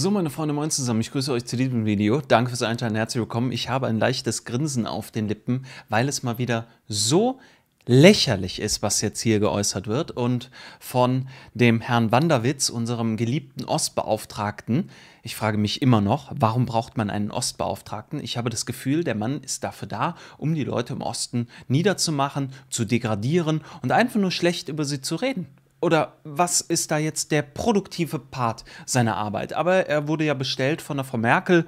So, meine Freunde, moin zusammen. Ich grüße euch zu diesem Video. Danke fürs Einschalten. Herzlich willkommen. Ich habe ein leichtes Grinsen auf den Lippen, weil es mal wieder so lächerlich ist, was jetzt hier geäußert wird. Und von dem Herrn Wanderwitz, unserem geliebten Ostbeauftragten, ich frage mich immer noch, warum braucht man einen Ostbeauftragten? Ich habe das Gefühl, der Mann ist dafür da, um die Leute im Osten niederzumachen, zu degradieren und einfach nur schlecht über sie zu reden oder was ist da jetzt der produktive Part seiner Arbeit? Aber er wurde ja bestellt von der Frau Merkel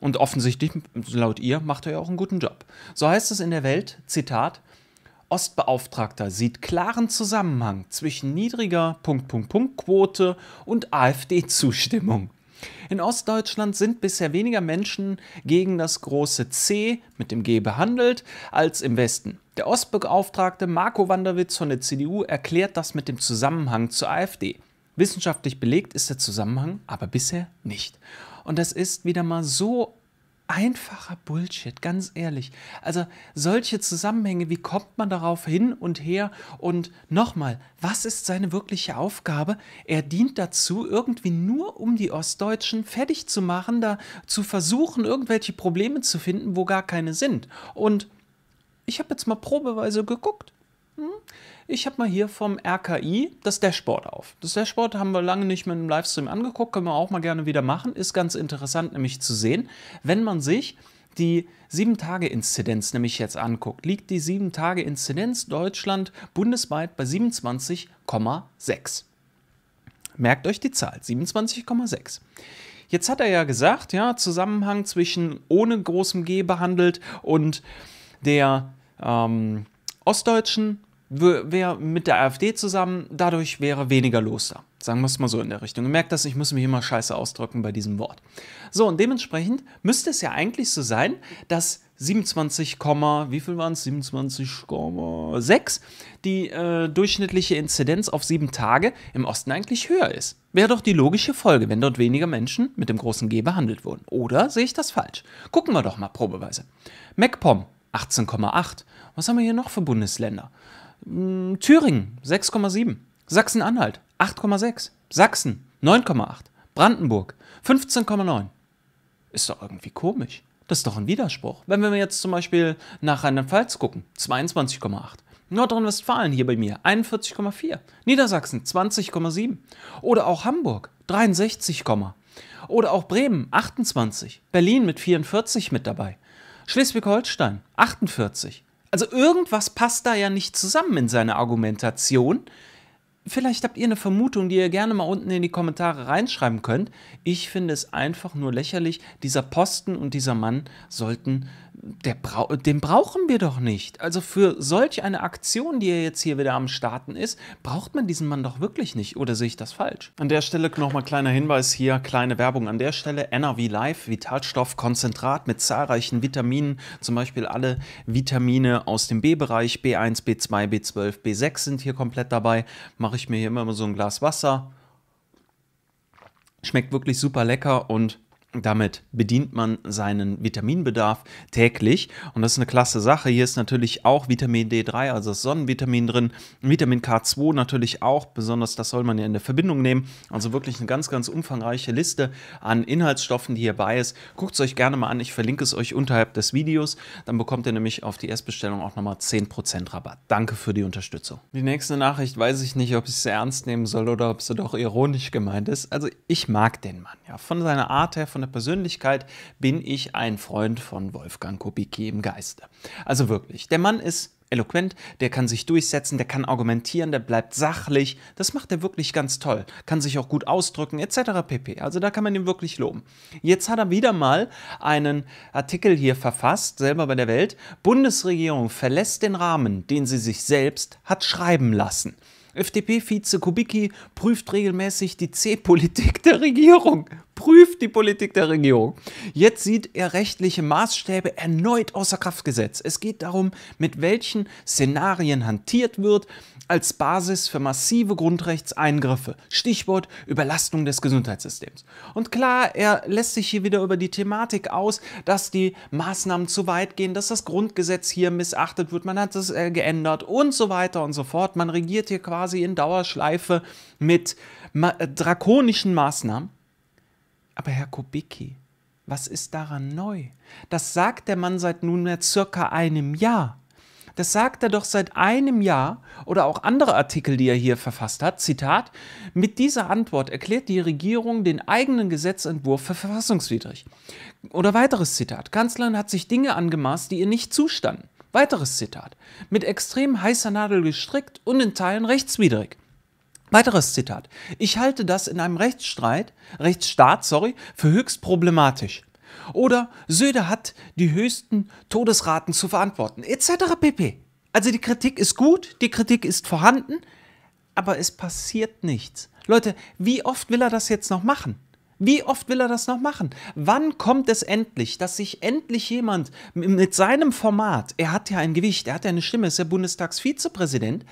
und offensichtlich, laut ihr, macht er ja auch einen guten Job. So heißt es in der Welt, Zitat, Ostbeauftragter sieht klaren Zusammenhang zwischen niedriger Punkt, Punkt, Punkt, Quote und AfD-Zustimmung. In Ostdeutschland sind bisher weniger Menschen gegen das große C mit dem G behandelt als im Westen. Der Ostbeauftragte Marco Wanderwitz von der CDU erklärt das mit dem Zusammenhang zur AfD. Wissenschaftlich belegt ist der Zusammenhang aber bisher nicht. Und das ist wieder mal so einfacher Bullshit, ganz ehrlich. Also solche Zusammenhänge, wie kommt man darauf hin und her? Und nochmal, was ist seine wirkliche Aufgabe? Er dient dazu, irgendwie nur um die Ostdeutschen fertig zu machen, da zu versuchen, irgendwelche Probleme zu finden, wo gar keine sind. Und ich habe jetzt mal probeweise geguckt. Hm? Ich habe mal hier vom RKI das Dashboard auf. Das Dashboard haben wir lange nicht mehr im Livestream angeguckt, können wir auch mal gerne wieder machen. Ist ganz interessant nämlich zu sehen, wenn man sich die 7-Tage-Inzidenz nämlich jetzt anguckt, liegt die 7-Tage-Inzidenz Deutschland bundesweit bei 27,6. Merkt euch die Zahl, 27,6. Jetzt hat er ja gesagt, ja, Zusammenhang zwischen ohne großem G behandelt und der ähm, Ostdeutschen wäre mit der AfD zusammen, dadurch wäre weniger los da. Sagen wir es mal so in der Richtung. Ihr merkt das, ich muss mich immer scheiße ausdrücken bei diesem Wort. So, und dementsprechend müsste es ja eigentlich so sein, dass 27, wie viel waren es? 27,6 die äh, durchschnittliche Inzidenz auf sieben Tage im Osten eigentlich höher ist. Wäre doch die logische Folge, wenn dort weniger Menschen mit dem großen G behandelt wurden. Oder sehe ich das falsch? Gucken wir doch mal probeweise. MacPom 18,8. Was haben wir hier noch für Bundesländer? Hm, Thüringen 6,7. Sachsen-Anhalt 8,6. Sachsen 9,8. Brandenburg 15,9. Ist doch irgendwie komisch. Das ist doch ein Widerspruch. Wenn wir jetzt zum Beispiel nach Rheinland-Pfalz gucken, 22,8. Nordrhein-Westfalen hier bei mir 41,4. Niedersachsen 20,7. Oder auch Hamburg 63, oder auch Bremen 28. Berlin mit 44 mit dabei. Schleswig-Holstein, 48. Also irgendwas passt da ja nicht zusammen in seiner Argumentation. Vielleicht habt ihr eine Vermutung, die ihr gerne mal unten in die Kommentare reinschreiben könnt. Ich finde es einfach nur lächerlich. Dieser Posten und dieser Mann sollten Brau den brauchen wir doch nicht. Also für solch eine Aktion, die er jetzt hier wieder am Starten ist, braucht man diesen Mann doch wirklich nicht. Oder sehe ich das falsch? An der Stelle nochmal kleiner Hinweis hier, kleine Werbung. An der Stelle NRV Live, Vitalstoffkonzentrat mit zahlreichen Vitaminen, zum Beispiel alle Vitamine aus dem B-Bereich, B1, B2, B12, B6 sind hier komplett dabei. Mache ich mir hier immer so ein Glas Wasser. Schmeckt wirklich super lecker und damit bedient man seinen Vitaminbedarf täglich und das ist eine klasse Sache. Hier ist natürlich auch Vitamin D3, also das Sonnenvitamin drin, Vitamin K2 natürlich auch, besonders das soll man ja in der Verbindung nehmen. Also wirklich eine ganz, ganz umfangreiche Liste an Inhaltsstoffen, die hierbei ist. Guckt es euch gerne mal an, ich verlinke es euch unterhalb des Videos, dann bekommt ihr nämlich auf die Erstbestellung auch nochmal 10% Rabatt. Danke für die Unterstützung. Die nächste Nachricht weiß ich nicht, ob ich es ernst nehmen soll oder ob sie doch ironisch gemeint ist. Also ich mag den Mann, ja, von seiner Art her, von der Persönlichkeit bin ich ein Freund von Wolfgang Kubicki im Geiste. Also wirklich, der Mann ist eloquent, der kann sich durchsetzen, der kann argumentieren, der bleibt sachlich. Das macht er wirklich ganz toll. Kann sich auch gut ausdrücken, etc. pp. Also da kann man ihn wirklich loben. Jetzt hat er wieder mal einen Artikel hier verfasst, selber bei der Welt. Bundesregierung verlässt den Rahmen, den sie sich selbst hat schreiben lassen. FDP-Vize Kubicki prüft regelmäßig die C-Politik der Regierung prüft die Politik der Regierung. Jetzt sieht er rechtliche Maßstäbe erneut außer Kraft gesetzt. Es geht darum, mit welchen Szenarien hantiert wird als Basis für massive Grundrechtseingriffe. Stichwort Überlastung des Gesundheitssystems. Und klar, er lässt sich hier wieder über die Thematik aus, dass die Maßnahmen zu weit gehen, dass das Grundgesetz hier missachtet wird, man hat es äh, geändert und so weiter und so fort. Man regiert hier quasi in Dauerschleife mit ma drakonischen Maßnahmen. Aber Herr Kubicki, was ist daran neu? Das sagt der Mann seit nunmehr circa einem Jahr. Das sagt er doch seit einem Jahr oder auch andere Artikel, die er hier verfasst hat. Zitat: Mit dieser Antwort erklärt die Regierung den eigenen Gesetzentwurf für verfassungswidrig. Oder weiteres Zitat: Kanzlerin hat sich Dinge angemaßt, die ihr nicht zustanden. Weiteres Zitat: Mit extrem heißer Nadel gestrickt und in Teilen rechtswidrig. Weiteres Zitat. Ich halte das in einem Rechtsstreit, Rechtsstaat, sorry, für höchst problematisch. Oder Söder hat die höchsten Todesraten zu verantworten, etc. pp. Also die Kritik ist gut, die Kritik ist vorhanden, aber es passiert nichts. Leute, wie oft will er das jetzt noch machen? Wie oft will er das noch machen? Wann kommt es endlich, dass sich endlich jemand mit seinem Format, er hat ja ein Gewicht, er hat ja eine Stimme, ist ja Bundestagsvizepräsident,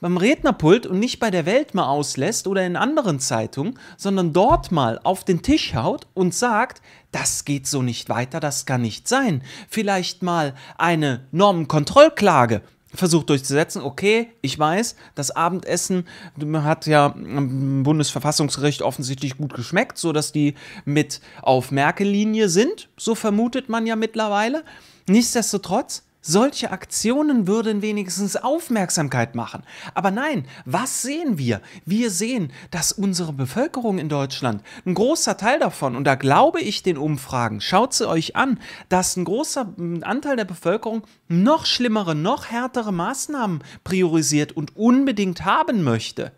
beim Rednerpult und nicht bei der Welt mal auslässt oder in anderen Zeitungen, sondern dort mal auf den Tisch haut und sagt, das geht so nicht weiter, das kann nicht sein. Vielleicht mal eine Normenkontrollklage versucht durchzusetzen. Okay, ich weiß, das Abendessen hat ja im Bundesverfassungsgericht offensichtlich gut geschmeckt, sodass die mit auf Merkel-Linie sind. So vermutet man ja mittlerweile. Nichtsdestotrotz, solche Aktionen würden wenigstens Aufmerksamkeit machen. Aber nein, was sehen wir? Wir sehen, dass unsere Bevölkerung in Deutschland, ein großer Teil davon, und da glaube ich den Umfragen, schaut sie euch an, dass ein großer Anteil der Bevölkerung noch schlimmere, noch härtere Maßnahmen priorisiert und unbedingt haben möchte.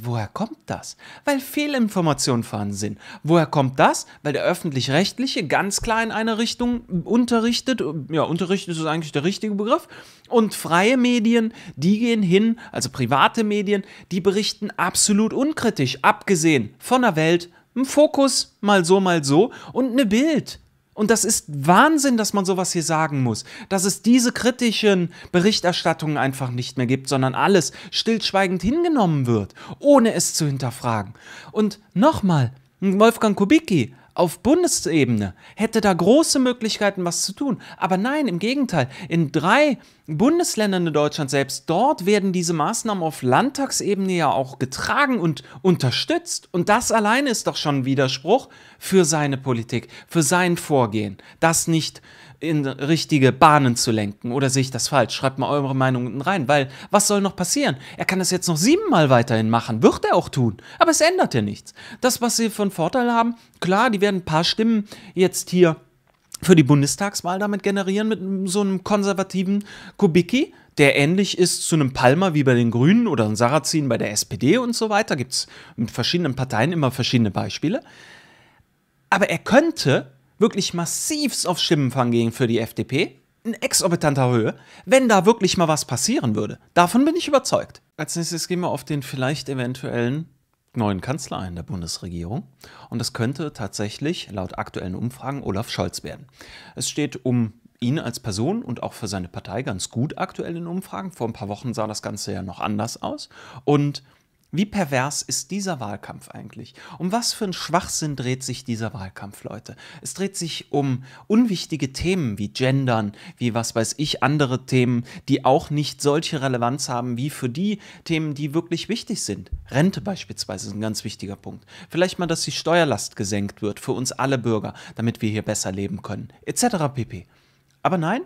Woher kommt das? Weil Fehlinformationen vorhanden sind. Woher kommt das? Weil der öffentlich-rechtliche ganz klar in eine Richtung unterrichtet. Ja, unterrichtet ist eigentlich der richtige Begriff. Und freie Medien, die gehen hin, also private Medien, die berichten absolut unkritisch, abgesehen von der Welt, ein Fokus, mal so, mal so, und eine Bild und das ist Wahnsinn, dass man sowas hier sagen muss, dass es diese kritischen Berichterstattungen einfach nicht mehr gibt, sondern alles stillschweigend hingenommen wird, ohne es zu hinterfragen. Und nochmal, Wolfgang Kubicki auf Bundesebene hätte da große Möglichkeiten, was zu tun. Aber nein, im Gegenteil, in drei Bundesländern in Deutschland selbst, dort werden diese Maßnahmen auf Landtagsebene ja auch getragen und unterstützt. Und das alleine ist doch schon ein Widerspruch für seine Politik, für sein Vorgehen, das nicht in richtige Bahnen zu lenken. Oder sehe ich das falsch? Schreibt mal eure Meinung unten rein, weil was soll noch passieren? Er kann das jetzt noch siebenmal weiterhin machen, wird er auch tun, aber es ändert ja nichts. Das, was sie von Vorteil haben, klar, die werden ein paar Stimmen jetzt hier für die Bundestagswahl damit generieren mit so einem konservativen Kubicki, der ähnlich ist zu einem Palmer wie bei den Grünen oder einem Sarrazin bei der SPD und so weiter. Gibt es mit verschiedenen Parteien immer verschiedene Beispiele. Aber er könnte wirklich massiv auf Schimmenfang gehen für die FDP, in exorbitanter Höhe, wenn da wirklich mal was passieren würde. Davon bin ich überzeugt. Als nächstes gehen wir auf den vielleicht eventuellen neuen Kanzler in der Bundesregierung. Und das könnte tatsächlich laut aktuellen Umfragen Olaf Scholz werden. Es steht um ihn als Person und auch für seine Partei ganz gut aktuell in Umfragen. Vor ein paar Wochen sah das Ganze ja noch anders aus. Und wie pervers ist dieser Wahlkampf eigentlich? Um was für einen Schwachsinn dreht sich dieser Wahlkampf, Leute? Es dreht sich um unwichtige Themen wie Gendern, wie was weiß ich, andere Themen, die auch nicht solche Relevanz haben wie für die Themen, die wirklich wichtig sind. Rente beispielsweise ist ein ganz wichtiger Punkt. Vielleicht mal, dass die Steuerlast gesenkt wird für uns alle Bürger, damit wir hier besser leben können, etc. pp. Aber nein,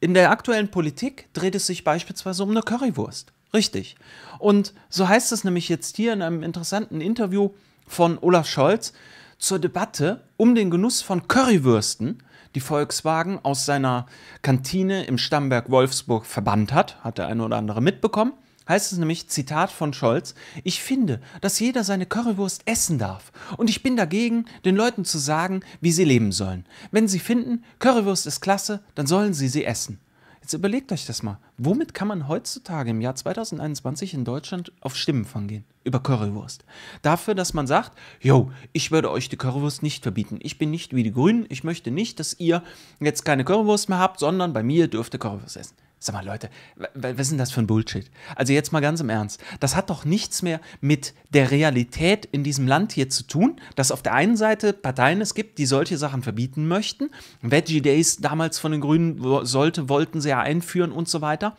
in der aktuellen Politik dreht es sich beispielsweise um eine Currywurst. Richtig. Und so heißt es nämlich jetzt hier in einem interessanten Interview von Olaf Scholz zur Debatte um den Genuss von Currywürsten, die Volkswagen aus seiner Kantine im Stammberg Wolfsburg verbannt hat, hat der eine oder andere mitbekommen. Heißt es nämlich, Zitat von Scholz, ich finde, dass jeder seine Currywurst essen darf. Und ich bin dagegen, den Leuten zu sagen, wie sie leben sollen. Wenn sie finden, Currywurst ist klasse, dann sollen sie sie essen. Jetzt überlegt euch das mal. Womit kann man heutzutage im Jahr 2021 in Deutschland auf Stimmenfang gehen? Über Currywurst. Dafür, dass man sagt, yo, ich werde euch die Currywurst nicht verbieten. Ich bin nicht wie die Grünen. Ich möchte nicht, dass ihr jetzt keine Currywurst mehr habt, sondern bei mir dürft ihr Currywurst essen. Sag mal, Leute, was ist denn das für ein Bullshit? Also jetzt mal ganz im Ernst. Das hat doch nichts mehr mit der Realität in diesem Land hier zu tun, dass auf der einen Seite Parteien es gibt, die solche Sachen verbieten möchten. Veggie Days damals von den Grünen sollte, wollten sie ja einführen und so weiter.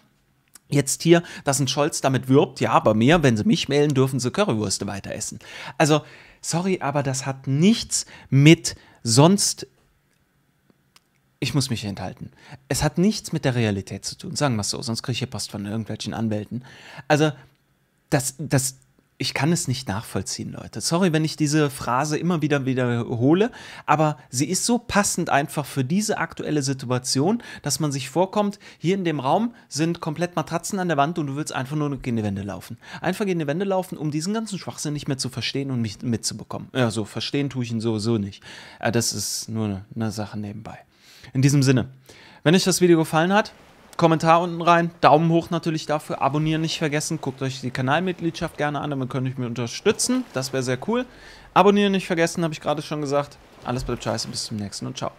Jetzt hier, dass ein Scholz damit wirbt, ja, aber mehr, wenn sie mich melden, dürfen sie Currywürste weiter essen. Also, sorry, aber das hat nichts mit sonst ich muss mich enthalten. Es hat nichts mit der Realität zu tun, sagen wir es so, sonst kriege ich hier Post von irgendwelchen Anwälten. Also, das, das, ich kann es nicht nachvollziehen, Leute. Sorry, wenn ich diese Phrase immer wieder wiederhole, aber sie ist so passend einfach für diese aktuelle Situation, dass man sich vorkommt, hier in dem Raum sind komplett Matratzen an der Wand und du willst einfach nur gegen die Wände laufen. Einfach gegen die Wände laufen, um diesen ganzen Schwachsinn nicht mehr zu verstehen und mich mitzubekommen. Ja, so verstehen tue ich ihn sowieso nicht. Das ist nur eine Sache nebenbei. In diesem Sinne, wenn euch das Video gefallen hat, Kommentar unten rein, Daumen hoch natürlich dafür, abonnieren nicht vergessen, guckt euch die Kanalmitgliedschaft gerne an, damit könnt ihr mich unterstützen, das wäre sehr cool. Abonnieren nicht vergessen, habe ich gerade schon gesagt. Alles bleibt scheiße, bis zum nächsten und ciao.